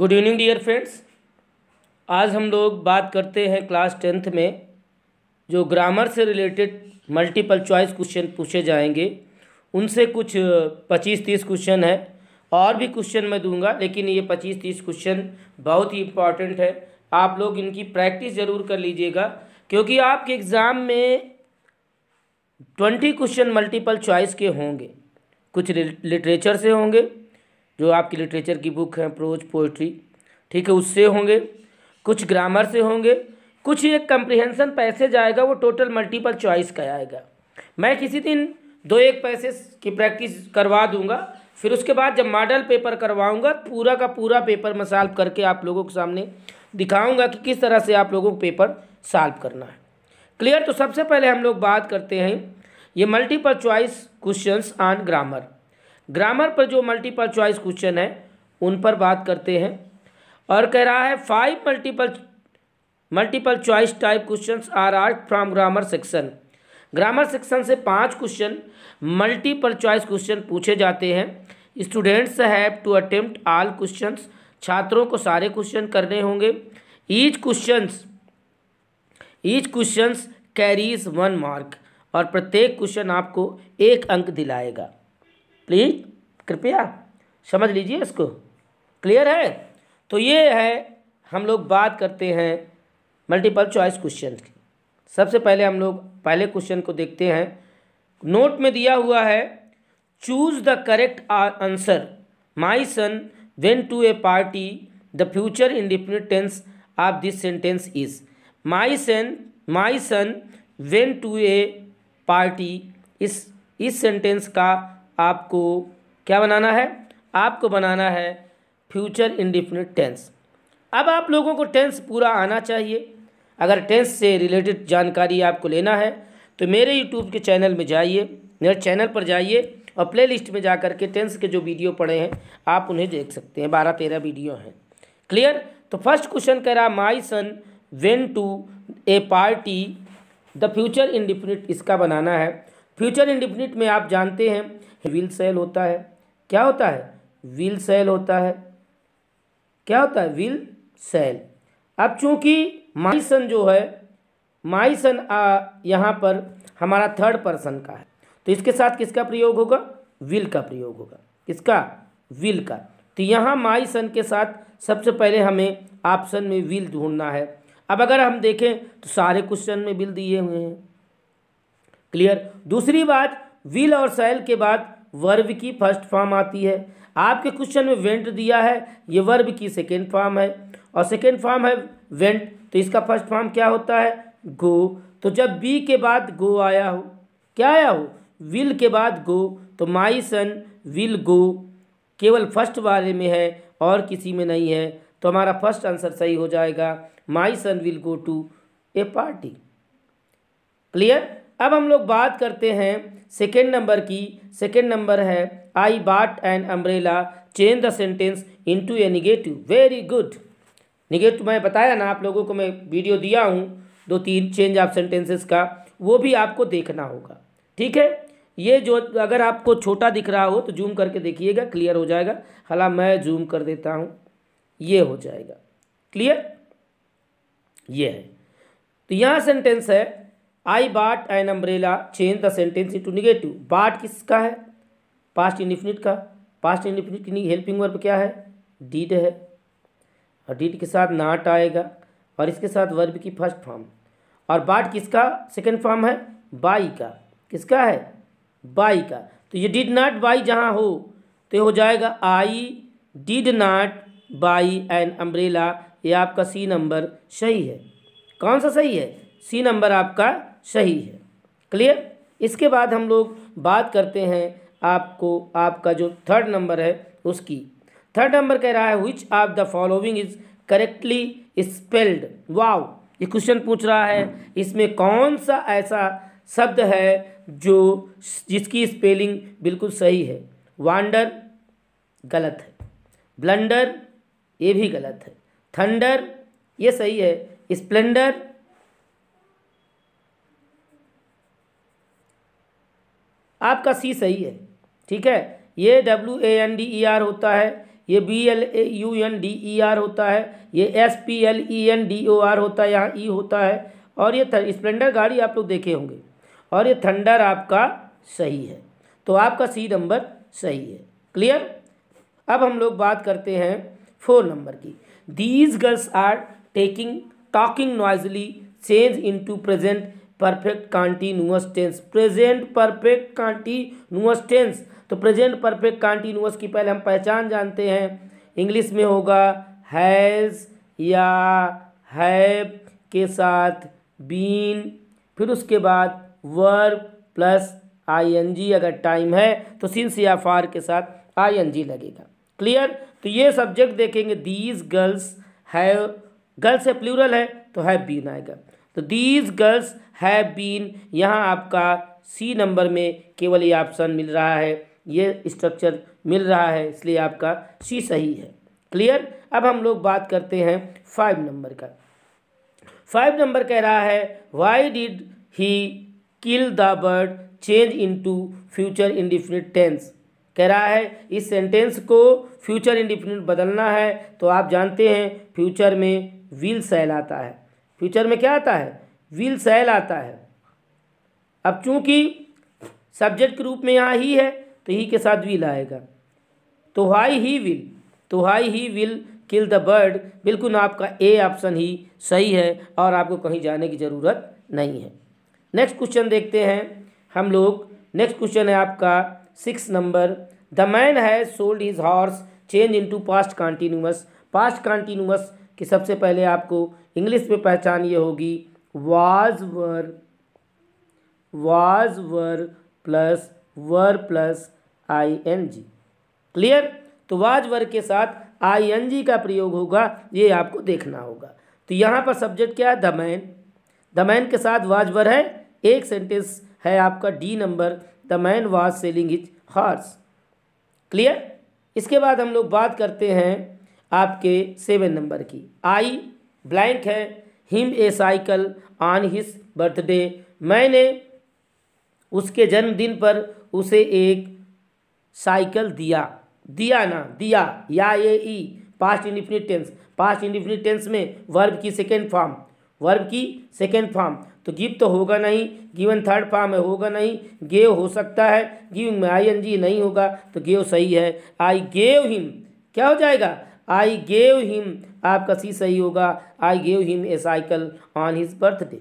good evening dear friends आज हम लोग बात करते हैं क्लास टेंथ में जो ग्रामर से रिलेटेड मल्टीपल चॉइस क्वेश्चन पूछे जाएंगे उनसे कुछ पच्चीस तीस क्वेश्चन है और भी क्वेश्चन मैं दूंगा लेकिन ये पच्चीस तीस क्वेश्चन बहुत ही इम्पॉर्टेंट है आप लोग इनकी प्रैक्टिस ज़रूर कर लीजिएगा क्योंकि आपके एग्ज़ाम में ट्वेंटी क्वेश्चन मल्टीपल चॉइस के होंगे कुछ लिटरेचर से होंगे जो आपकी लिटरेचर की बुक है प्रोज पोइट्री ठीक है उससे होंगे कुछ ग्रामर से होंगे कुछ एक कम्प्रिहेंसन पैसेज आएगा वो टोटल मल्टीपल चॉइस का आएगा मैं किसी दिन दो एक पैसेज की प्रैक्टिस करवा दूंगा फिर उसके बाद जब मॉडल पेपर करवाऊंगा पूरा का पूरा पेपर मैं सॉल्व करके आप लोगों के सामने दिखाऊंगा कि किस तरह से आप लोगों को पेपर सॉल्व करना है क्लियर तो सबसे पहले हम लोग बात करते हैं ये multiple choice questions on grammar grammar पर जो मल्टीपल चॉइस क्वेश्चन है उन पर बात करते हैं और कह रहा है five multiple multiple choice type question are आर्ट from grammar section grammar section से पांच क्वेश्चन मल्टीपल चॉइस क्वेश्चन पूछे जाते हैं students have to attempt all question छात्रों को सारे क्वेश्चन करने होंगे each question each question carries one mark और प्रत्येक क्वेश्चन आपको एक अंक दिलाएगा प्लीज़ कृपया समझ लीजिए इसको क्लियर है तो ये है हम लोग बात करते हैं मल्टीपल चॉइस क्वेश्चन की सबसे पहले हम लोग पहले क्वेश्चन को देखते हैं नोट में दिया हुआ है choose the correct answer my son went to a party the future independent tense of this sentence is my son my son went to a party इस इस सेंटेंस का आपको क्या बनाना है आपको बनाना है फ्यूचर इंडिफिनिट टेंस अब आप लोगों को टेंस पूरा आना चाहिए अगर टेंस से रिलेटेड जानकारी आपको लेना है तो मेरे यूट्यूब के चैनल में जाइए मेरे चैनल पर जाइए और प्लेलिस्ट में जा कर के टेंस के जो वीडियो पड़े हैं आप उन्हें देख सकते हैं बारह तेरह वीडियो हैं क्लियर तो फर्स्ट क्वेश्चन कह रहा my son went to a party the future indefinite इसका बनाना है फ्यूचर इंडिफिनिट में आप जानते हैं विल सेल होता है क्या होता है विल सेल होता है क्या होता है विल सेल अब चूंकि माइसन जो है माइसन यहाँ पर हमारा थर्ड पर्सन का है तो इसके साथ किसका प्रयोग होगा विल का प्रयोग होगा किसका विल का तो यहाँ माइसन के साथ सबसे पहले हमें ऑप्शन में विल ढूंढना है अब अगर हम देखें तो सारे क्वेश्चन में विल दिए हुए हैं क्लियर दूसरी बात विल और सैल के बाद वर्ब की फर्स्ट फॉर्म आती है आपके क्वेश्चन में वेंट दिया है ये वर्ब की सेकेंड फॉर्म है और सेकेंड फॉर्म है वेंट तो इसका फर्स्ट फॉर्म क्या होता है गो तो जब बी के बाद गो आया हो क्या आया हो विल के बाद गो तो माई सन विल गो केवल फर्स्ट वाले में है और किसी में नहीं है तो हमारा फर्स्ट आंसर सही हो जाएगा my son will go to a party clear अब हम लोग बात करते हैं सेकेंड नंबर की सेकेंड नंबर है I bought an umbrella change the sentence to a negative very good negative मैं बताया ना आप लोगों को मैं वीडियो दिया हूँ दो तीन चेंज ऑफ सेंटेंसेस का वो भी आपको देखना होगा ठीक है ये जो अगर आपको छोटा दिख रहा हो तो जूम करके देखिएगा क्लियर हो जाएगा हला मैं जूम कर देता हूँ ये हो जाएगा क्लियर ये है तो यहाँ सेंटेंस है I bought an umbrella change the sentence into negative bought किसका है पास्ट इंडिफिनिट का पास्ट इंडिफिनिट की हेल्पिंग वर्ब क्या है डीड है और डीड के साथ नाट आएगा और इसके साथ वर्ब की फर्स्ट फॉर्म और बाट किसका सेकेंड फॉर्म है बाई का किसका है बाई का तो ये डिड नाट बाई जहाँ हो तो ये हो जाएगा I did not buy an umbrella ये आपका सी नंबर सही है कौन सा सही है सी नंबर आपका सही है क्लियर इसके बाद हम लोग बात करते हैं आपको आपका जो थर्ड नंबर है उसकी थर्ड नंबर कह रहा है which of the following is correctly spelled वाव ये क्वेश्चन पूछ रहा है इसमें कौन सा ऐसा शब्द है जो जिसकी स्पेलिंग बिल्कुल सही है वांडर गलत है ब्लंडर ये भी गलत है थंडर ये सही है स्प्लेंडर आपका सी सही है ठीक है ये W A N D E R होता है ये B L A U N D E R होता है ये S P L E N D O R होता है यहाँ ई e होता है और ये स्प्लेंडर गाड़ी आप लोग देखे होंगे और ये थंडर आपका सही है तो आपका सी नंबर सही है क्लियर अब हम लोग बात करते हैं फोर नंबर की these girls are taking talking noisily change into present perfect continuous tense present perfect continuous tense तो प्रेजेंट परफेक्ट कॉन्टीन्यूअस की पहले हम पहचान जानते हैं इंग्लिश में होगा हैज़ या हैव के साथ बीन फिर उसके बाद वर्ब प्लस आईएनजी अगर टाइम है तो सिंस या फार के साथ आईएनजी लगेगा क्लियर तो ये सब्जेक्ट देखेंगे दीज गर्ल्स हैव गर्ल्स है प्लूरल है तो हैव बीन आएगा तो दीज गर्ल्स हैव बीन यहाँ आपका सी नंबर में केवल ये ऑप्शन मिल रहा है ये स्ट्रक्चर मिल रहा है इसलिए आपका सी सही है क्लियर अब हम लोग बात करते हैं फाइव नंबर का फाइव नंबर कह रहा है why did he kill the bird change to future indefinite tense कह रहा है इस सेंटेंस को फ्यूचर इंडिफिनिट बदलना है तो आप जानते हैं फ्यूचर में विल सहलाता है फ्यूचर में क्या आता है विल सेल आता है अब चूंकि सब्जेक्ट के रूप में यहाँ ही है तो ही के साथ विल आएगा तो हाई ही विल तो hi he will kill the bird बिल्कुल आपका ए ऑप्शन ही सही है और आपको कहीं जाने की ज़रूरत नहीं है नेक्स्ट क्वेश्चन देखते हैं हम लोग नेक्स्ट क्वेश्चन है आपका six number the man has sold his horse change into past continuous past continuous कि सबसे पहले आपको इंग्लिश में पहचान ये होगी was were was were plus were plus I N G clear तो वाज वर के साथ आई एन जी का प्रयोग होगा ये आपको देखना होगा तो यहाँ पर सब्जेक्ट क्या है द मैन द मैन के साथ वाज वर है एक सेंटेंस है आपका D number the man was selling his horse clear इसके बाद हम लोग बात करते हैं आपके सेवन नंबर की आई ब्लैंक है him a cycle on his birthday मैंने उसके जन्मदिन पर उसे एक साइकिल दिया दिया ना दिया या A E past indefinite tense past indefinite tense में वर्ब की सेकेंड फॉर्म वर्ब की सेकेंड फॉर्म तो गिव तो होगा नहीं गिवन थर्ड फॉर्म है होगा नहीं गेव हो सकता है गिविंग में आई एन जी नहीं होगा तो गेव सही है आई गेव हिम क्या हो जाएगा आई गेव हिम आपका सी सही होगा I gave him a cycle on his birthday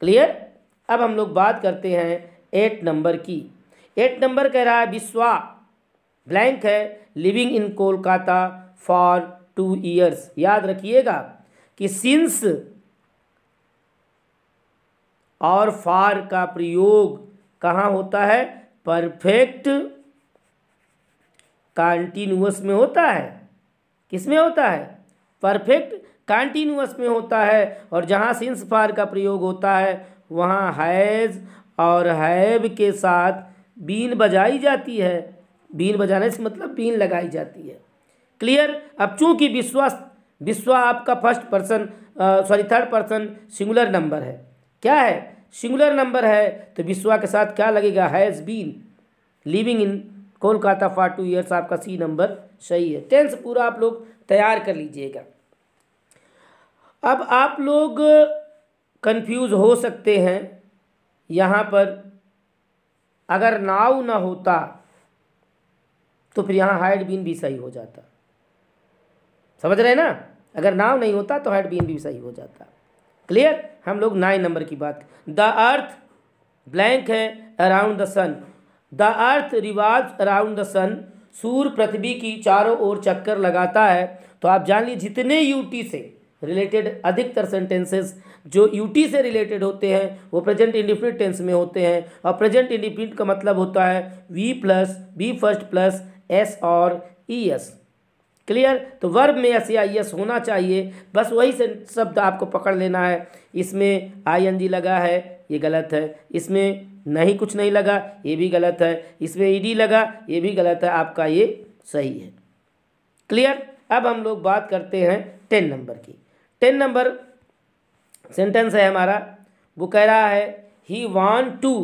clear अब हम लोग बात करते हैं एट नंबर की एट नंबर कह रहा है विश्वा ब्लैंक है living in Kolkata for two years याद रखिएगा कि सिंस और फार का प्रयोग कहाँ होता है परफेक्ट कॉन्टिन्यूस में होता है किस में होता है परफेक्ट कॉन्टिन्यूस में होता है और जहाँ सिंस फार का प्रयोग होता है वहाँ हैज़ और हैब के साथ बीन बजाई जाती है बीन बजाने से मतलब बीन लगाई जाती है क्लियर अब चूंकि विश्वास विश्वा आपका first person sorry third person singular number है क्या है सिंगुलर नंबर है तो विश्वा के साथ क्या लगेगा has been living in Kolkata for two years आपका सी नंबर सही है टेंस पूरा आप लोग तैयार कर लीजिएगा अब आप लोग कंफ्यूज हो सकते हैं यहाँ पर अगर नाव ना होता तो फिर यहाँ हाइड बीन भी सही हो जाता समझ रहे हैं ना अगर नाव नहीं होता तो हाइड बीन भी सही हो जाता क्लियर हम लोग नाइन नंबर की बात द अर्थ ब्लैंक है around the sun the earth revolves around the सन सूर्य पृथ्वी की चारों ओर चक्कर लगाता है तो आप जान लीजिए जितने यूटी से रिलेटेड अधिकतर सेंटेंसेस जो यूटी से रिलेटेड होते हैं वो प्रेजेंट इंडिफिनिट टेंस में होते हैं और प्रेजेंट इंडिफिनिट का मतलब होता है V plus B first plus S और ई एस क्लियर तो वर्ब में एस या ई e एस होना चाहिए बस वही शब्द आपको पकड़ लेना है इसमें आई एन जी लगा है ये गलत है इसमें नहीं कुछ नहीं लगा ये भी गलत है इसमें ईडी लगा ये भी गलत है आपका ये सही है क्लियर अब हम लोग बात करते हैं टेन नंबर की टेन नंबर सेंटेंस है हमारा वो कह रहा है he want to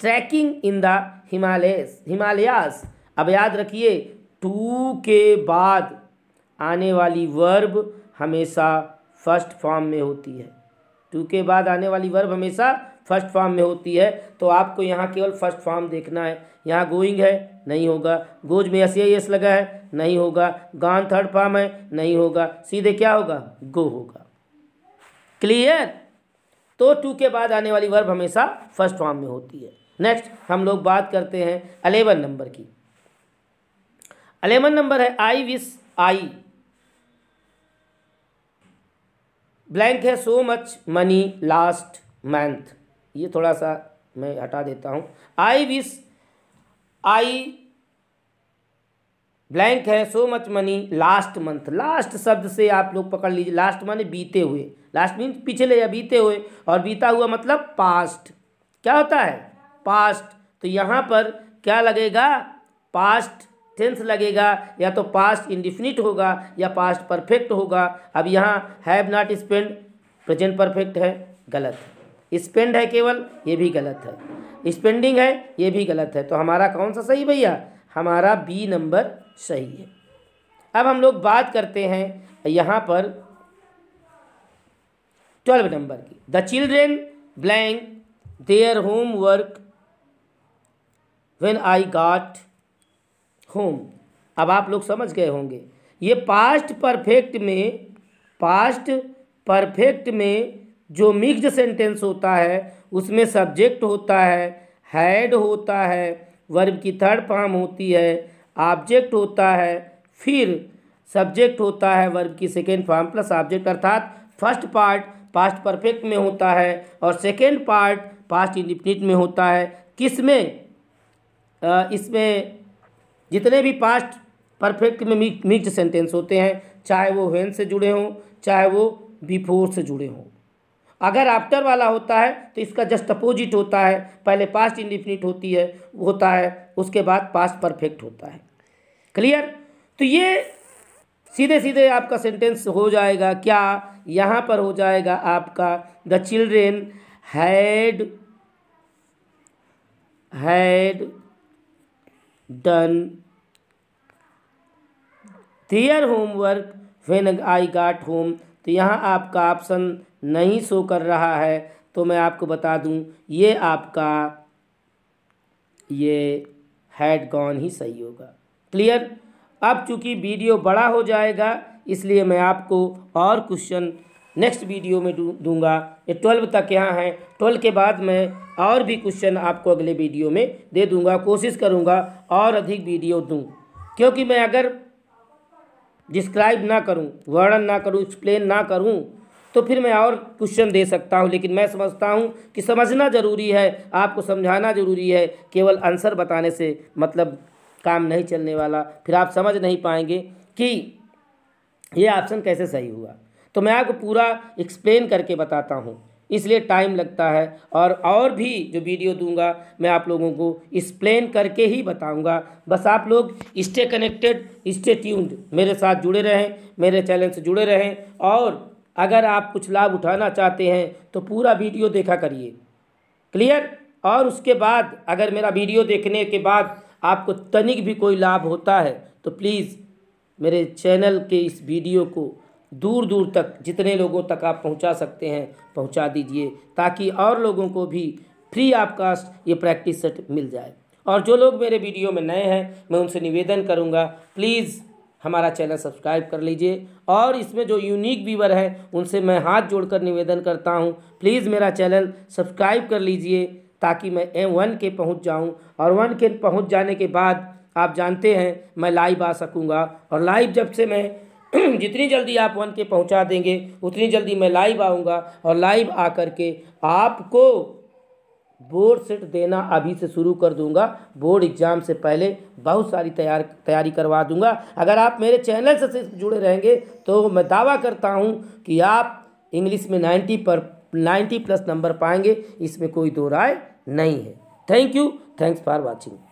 trekking in the Himalayas Himalayas अब याद रखिए टू के बाद आने वाली वर्ब हमेशा फर्स्ट फॉर्म में होती है टू के बाद आने वाली वर्ब हमेशा फर्स्ट फॉर्म में होती है तो आपको यहाँ केवल फर्स्ट फॉर्म देखना है यहाँ गोइंग है नहीं होगा गोज में एस एस लगा है नहीं होगा गान थर्ड फॉर्म है नहीं होगा सीधे क्या होगा गो होगा क्लियर तो टू के बाद आने वाली वर्ब हमेशा फर्स्ट फॉर्म में होती है नेक्स्ट हम लोग बात करते हैं अलेवन नंबर की अलेवन नंबर है आई विस आई ब्लैंक है so much money last month ये थोड़ा सा मैं हटा देता हूँ आई विश आई ब्लैंक है so much money last month last शब्द से आप लोग पकड़ लीजिए लास्ट माने बीते हुए लास्ट मीन पिछले या बीते हुए और बीता हुआ मतलब पास्ट क्या होता है पास्ट तो यहाँ पर क्या लगेगा पास्ट टेंस लगेगा या तो पास्ट इंडिफिनिट होगा या पास्ट परफेक्ट होगा अब यहाँ have not spend present perfect है गलत है स्पेंड है केवल ये भी गलत है स्पेंडिंग है ये भी गलत है तो हमारा कौन सा सही भैया हमारा बी नंबर सही है अब हम लोग बात करते हैं यहाँ पर ट्वेल्व नंबर की the children blank their homework when I got home अब आप लोग समझ गए होंगे ये पास्ट परफेक्ट में पास्ट परफेक्ट में जो मिक्स सेंटेंस होता है उसमें सब्जेक्ट होता है हैड होता है वर्ब की थर्ड फॉर्म होती है ऑब्जेक्ट होता है फिर सब्जेक्ट होता है वर्ब की सेकेंड फॉर्म प्लस ऑब्जेक्ट अर्थात फर्स्ट पार्ट पास्ट परफेक्ट में होता है और सेकेंड पार्ट पास्ट इंडिफिनिट में होता है किस में इसमें जितने भी पास्ट परफेक्ट में मिक्स सेंटेंस होते हैं चाहे वो वेन से जुड़े हों चाहे वो बिफोर से जुड़े हों अगर आफ्टर वाला होता है तो इसका जस्ट अपोजिट होता है पहले पास्ट इंडिफिनिट होती है होता है उसके बाद पास्ट परफेक्ट होता है क्लियर तो ये सीधे सीधे आपका सेंटेंस हो जाएगा क्या यहाँ पर हो जाएगा आपका the children had had done their homework when I got home तो यहाँ आपका ऑप्शन नहीं शो कर रहा है तो मैं आपको बता दूँ ये आपका ये हैड गॉन ही सही होगा क्लियर अब चूंकि वीडियो बड़ा हो जाएगा इसलिए मैं आपको और क्वेश्चन नेक्स्ट वीडियो में दूंगा ये ट्वेल्व तक यहाँ है ट्वेल्व के बाद मैं और भी क्वेश्चन आपको अगले वीडियो में दे दूंगा कोशिश करूँगा और अधिक वीडियो दूँ क्योंकि मैं अगर डिस्क्राइब ना करूँ वर्णन ना करूँ एक्सप्लेन ना करूँ तो फिर मैं और क्वेश्चन दे सकता हूँ लेकिन मैं समझता हूँ कि समझना ज़रूरी है आपको समझाना ज़रूरी है केवल आंसर बताने से मतलब काम नहीं चलने वाला फिर आप समझ नहीं पाएंगे कि ये ऑप्शन कैसे सही हुआ तो मैं आपको पूरा एक्सप्लेन करके बताता हूँ इसलिए टाइम लगता है और और भी जो वीडियो दूंगा मैं आप लोगों को एक्सप्लेन करके ही बताऊंगा बस आप लोग स्टे कनेक्टेड स्टे ट्यून्ड मेरे साथ जुड़े रहें मेरे चैनल से जुड़े रहें और अगर आप कुछ लाभ उठाना चाहते हैं तो पूरा वीडियो देखा करिए क्लियर और उसके बाद अगर मेरा वीडियो देखने के बाद आपको तनिक भी कोई लाभ होता है तो प्लीज़ मेरे चैनल के इस वीडियो को दूर दूर तक जितने लोगों तक आप पहुंचा सकते हैं पहुंचा दीजिए ताकि और लोगों को भी फ्री ऑफ कास्ट ये प्रैक्टिस सेट मिल जाए और जो लोग मेरे वीडियो में नए हैं मैं उनसे निवेदन करूंगा प्लीज़ हमारा चैनल सब्सक्राइब कर लीजिए और इसमें जो यूनिक व्यूवर हैं उनसे मैं हाथ जोड़कर निवेदन करता हूँ प्लीज़ मेरा चैनल सब्सक्राइब कर लीजिए ताकि मैं एम वन के पहुँच जाऊँ और वन के पहुँच जाने के बाद आप जानते हैं मैं लाइव आ सकूँगा और लाइव जब से मैं जितनी जल्दी आप वन के पहुंचा देंगे उतनी जल्दी मैं लाइव आऊँगा और लाइव आकर के आपको बोर्ड सेट देना अभी से शुरू कर दूंगा बोर्ड एग्ज़ाम से पहले बहुत सारी तैयार तैयारी करवा दूंगा अगर आप मेरे चैनल से जुड़े रहेंगे तो मैं दावा करता हूं कि आप इंग्लिश में नाइन्टी पर नाइन्टी प्लस नंबर पाएंगे इसमें कोई दो राय नहीं है thank you thanks for watching